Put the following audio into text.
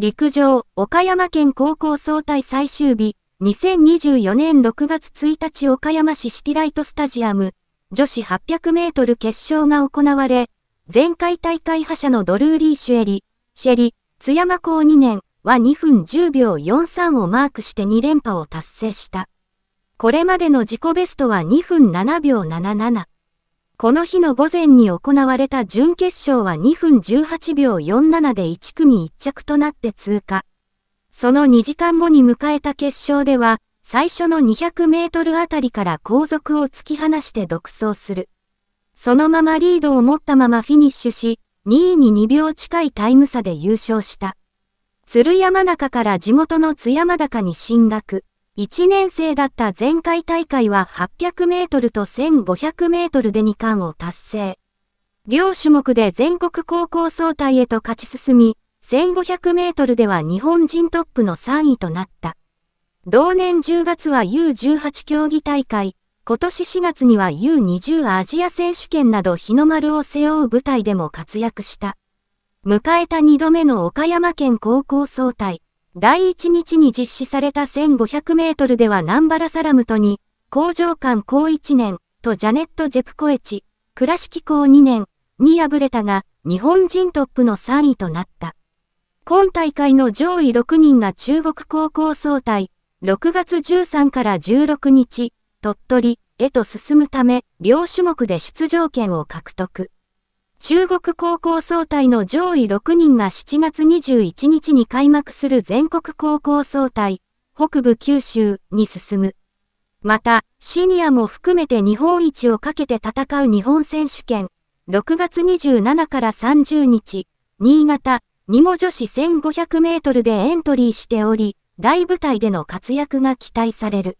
陸上、岡山県高校総体最終日、2024年6月1日岡山市シティライトスタジアム、女子800メートル決勝が行われ、前回大会覇者のドルーリー・シュエリ、シェリ、津山高2年は2分10秒43をマークして2連覇を達成した。これまでの自己ベストは2分7秒77。この日の午前に行われた準決勝は2分18秒47で1組1着となって通過。その2時間後に迎えた決勝では、最初の200メートルあたりから後続を突き放して独走する。そのままリードを持ったままフィニッシュし、2位に2秒近いタイム差で優勝した。鶴山中から地元の津山高に進学。1年生だった前回大会は800メートルと1500メートルで2冠を達成。両種目で全国高校総体へと勝ち進み、1500メートルでは日本人トップの3位となった。同年10月は U18 競技大会、今年4月には U20 アジア選手権など日の丸を背負う舞台でも活躍した。迎えた2度目の岡山県高校総体。第1日に実施された1500メートルでは南原サラムトに、工場間高1年とジャネット・ジェプコエチ、倉敷高2年に敗れたが、日本人トップの3位となった。今大会の上位6人が中国高校総体、6月13から16日、鳥取へと進むため、両種目で出場権を獲得。中国高校総体の上位6人が7月21日に開幕する全国高校総体、北部九州に進む。また、シニアも含めて日本一をかけて戦う日本選手権、6月27から30日、新潟、にも女子1500メートルでエントリーしており、大舞台での活躍が期待される。